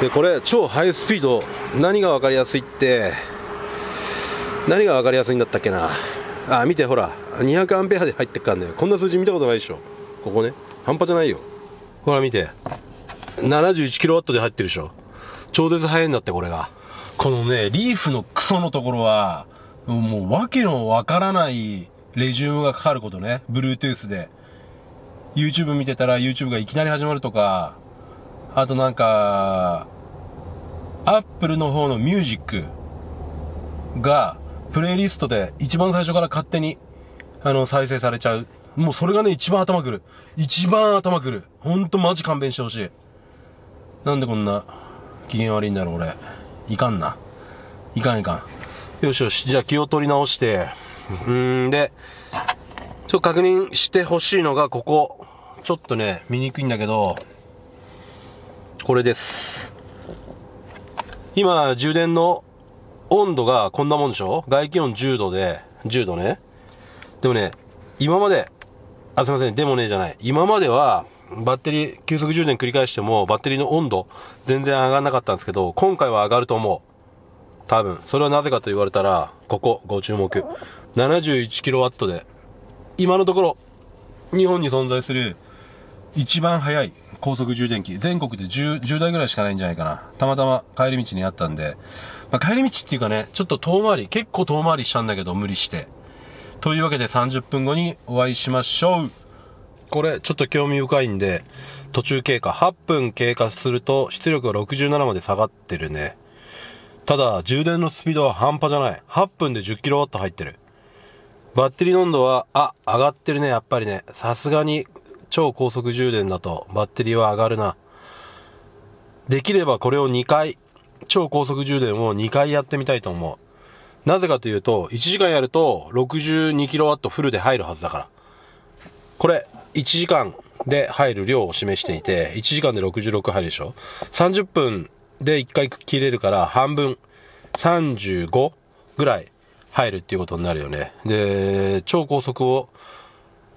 でこれ超ハイスピード何が分かりやすいって何が分かりやすいんだったっけなあ見てほら200アンペアで入ってっからねこんな数字見たことないでしょここね半端じゃないよほら見て7 1ットで入ってるでしょ超絶速いんだってこれがこのねリーフのクソのところはもう訳のわからないレジュームがかかることね Bluetooth で YouTube 見てたら YouTube がいきなり始まるとかあとなんか、アップルの方のミュージックが、プレイリストで一番最初から勝手に、あの、再生されちゃう。もうそれがね、一番頭くる。一番頭くる。ほんとマジ勘弁してほしい。なんでこんな、機嫌悪いんだろう、俺。いかんな。いかんいかん。よしよし。じゃあ気を取り直して、うんで、ちょっと確認してほしいのが、ここ。ちょっとね、見にくいんだけど、これです今充電の温度がこんなもんでしょ外気温10度で10度ねでもね今まであすいませんでもねじゃない今まではバッテリー急速充電繰り返してもバッテリーの温度全然上がんなかったんですけど今回は上がると思う多分それはなぜかと言われたらここご注目 71kW で今のところ日本に存在する一番速い高速充電器、全国で 10, 10台ぐらいしかないんじゃないかな。たまたま帰り道にあったんで、まあ、帰り道っていうかね、ちょっと遠回り、結構遠回りしたんだけど、無理して。というわけで30分後にお会いしましょう。これ、ちょっと興味深いんで、途中経過、8分経過すると出力が67まで下がってるね。ただ、充電のスピードは半端じゃない。8分で 10kW 入ってる。バッテリーの温度は、あ、上がってるね、やっぱりね。さすがに超高速充電だとバッテリーは上がるな。できればこれを2回、超高速充電を2回やってみたいと思う。なぜかというと、1時間やると 62kW フルで入るはずだから。これ、1時間で入る量を示していて、1時間で66入るでしょ ?30 分で1回切れるから半分、35ぐらい入るっていうことになるよね。で、超高速を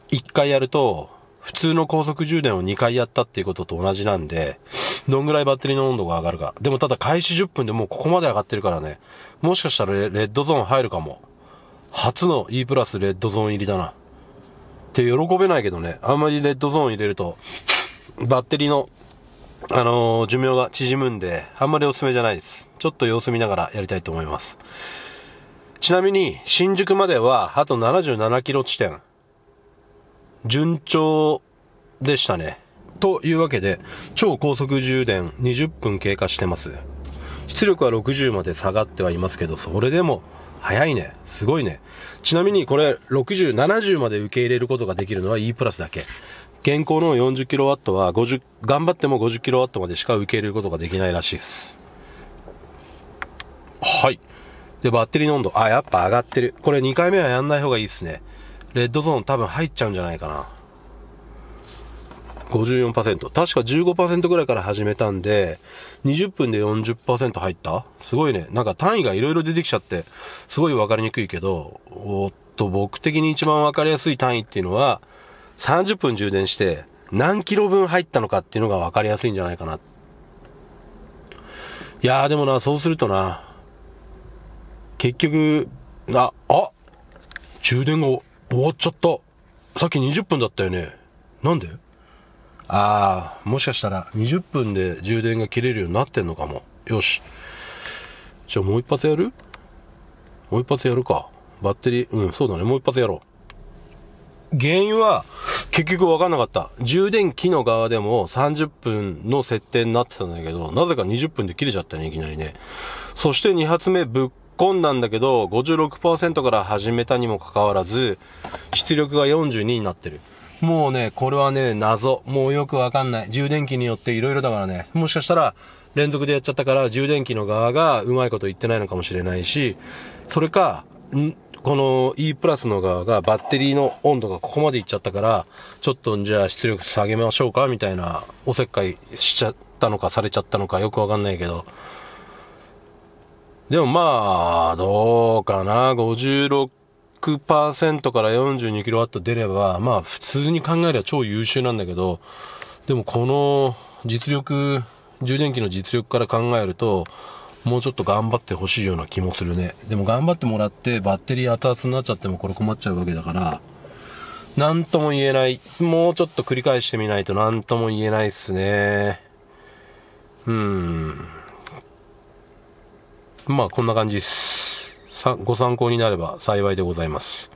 1回やると普通の高速充電を2回やったっていうことと同じなんで、どんぐらいバッテリーの温度が上がるか。でもただ開始10分でもうここまで上がってるからね、もしかしたらレッドゾーン入るかも。初の E プラスレッドゾーン入りだな。って喜べないけどね、あんまりレッドゾーン入れると、バッテリーの、あのー、寿命が縮むんで、あんまりおすすめじゃないです。ちょっと様子見ながらやりたいと思います。ちなみに、新宿までは、あと77キロ地点。順調でしたね。というわけで、超高速充電20分経過してます。出力は60まで下がってはいますけど、それでも早いね。すごいね。ちなみにこれ60、70まで受け入れることができるのは E プラスだけ。現行の 40kW は50、頑張っても 50kW までしか受け入れることができないらしいです。はい。で、バッテリーの温度。あ、やっぱ上がってる。これ2回目はやんない方がいいですね。レッドゾーン多分入っちゃうんじゃないかな。54%。確か15%ぐらいから始めたんで、20分で40%入ったすごいね。なんか単位が色々出てきちゃって、すごい分かりにくいけど、おっと、僕的に一番わかりやすい単位っていうのは、30分充電して、何キロ分入ったのかっていうのが分かりやすいんじゃないかな。いやーでもな、そうするとな、結局、あ、あ充電が終わっちゃった。さっき20分だったよね。なんでああ、もしかしたら20分で充電が切れるようになってんのかも。よし。じゃあもう一発やるもう一発やるか。バッテリー、うん、そうだね。もう一発やろう。原因は、結局わかんなかった。充電器の側でも30分の設定になってたんだけど、なぜか20分で切れちゃったね、いきなりね。そして2発目ぶっ込んだんだけど、56%から始めたにもかかわらず、出力が42になってる。もうね、これはね、謎。もうよくわかんない。充電器によって色々だからね。もしかしたら、連続でやっちゃったから、充電器の側がうまいこと言ってないのかもしれないし、それか、んこの E プラスの側がバッテリーの温度がここまでいっちゃったから、ちょっとじゃあ出力下げましょうかみたいなおせっかいしちゃったのかされちゃったのかよくわかんないけど、でもまあ、どうかな、56%から42 k w 出れば、まあ普通に考えれば超優秀なんだけど、でもこの実力、充電器の実力から考えると、もうちょっと頑張ってほしいような気もするね。でも頑張ってもらってバッテリー熱々になっちゃってもこれ困っちゃうわけだから、なんとも言えない。もうちょっと繰り返してみないとなんとも言えないっすね。うん。まあ、こんな感じです。ご参考になれば幸いでございます。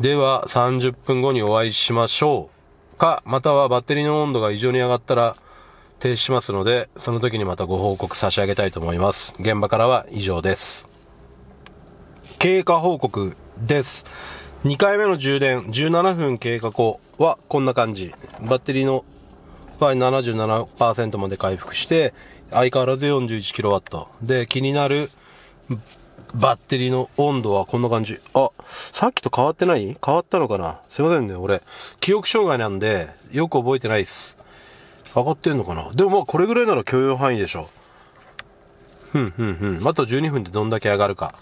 では、30分後にお会いしましょう。か、またはバッテリーの温度が異常に上がったら、停止しますので、その時にまたご報告差し上げたいと思います。現場からは以上です。経過報告です。2回目の充電、17分経過後はこんな感じ。バッテリーの合77%まで回復して、相変わらず 41kW。で、気になるバッテリーの温度はこんな感じ。あ、さっきと変わってない変わったのかなすいませんね、俺。記憶障害なんで、よく覚えてないっす。上がってんのかなでもまあこれぐらいなら許容範囲でしょ。うん、うん、うん。あと12分でどんだけ上がるか。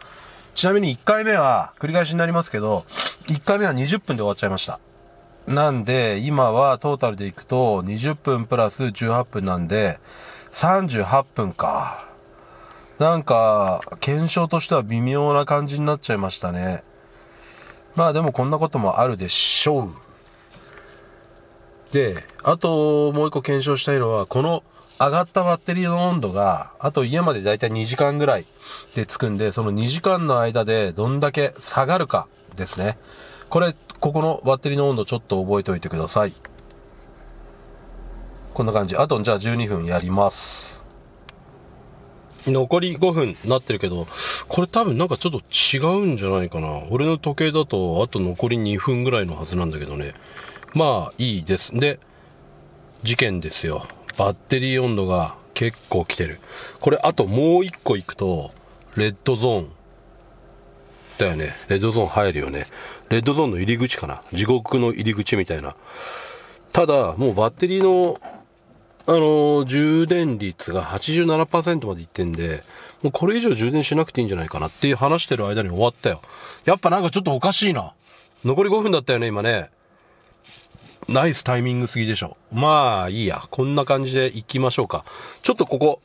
ちなみに1回目は、繰り返しになりますけど、1回目は20分で終わっちゃいました。なんで、今はトータルでいくと、20分プラス18分なんで、38分か。なんか、検証としては微妙な感じになっちゃいましたね。まあでもこんなこともあるでしょう。で、あともう一個検証したいのは、この上がったバッテリーの温度が、あと家までだいたい2時間ぐらいでつくんで、その2時間の間でどんだけ下がるかですね。これ、ここのバッテリーの温度ちょっと覚えておいてください。こんな感じ。あと、じゃあ12分やります。残り5分なってるけど、これ多分なんかちょっと違うんじゃないかな。俺の時計だと、あと残り2分ぐらいのはずなんだけどね。まあ、いいです。で、事件ですよ。バッテリー温度が結構来てる。これ、あともう1個行くと、レッドゾーン。だよね。レッドゾーン入るよね。レッドゾーンの入り口かな。地獄の入り口みたいな。ただ、もうバッテリーのあの、充電率が87%までいってんで、もうこれ以上充電しなくていいんじゃないかなっていう話してる間に終わったよ。やっぱなんかちょっとおかしいな。残り5分だったよね、今ね。ナイスタイミングすぎでしょ。まあ、いいや。こんな感じで行きましょうか。ちょっとここ、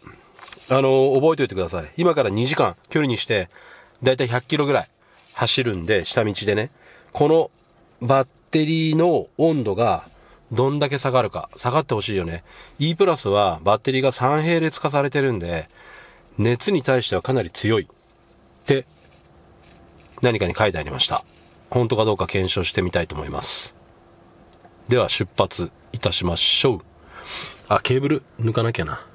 あの覚えておいてください。今から2時間、距離にして、だいたい100キロぐらい走るんで、下道でね。このバッテリーの温度がどんだけ下がるか、下がってほしいよね。E プラスはバッテリーが3並列化されてるんで、熱に対してはかなり強いって何かに書いてありました。本当かどうか検証してみたいと思います。では出発いたしましょう。あ、ケーブル抜かなきゃな。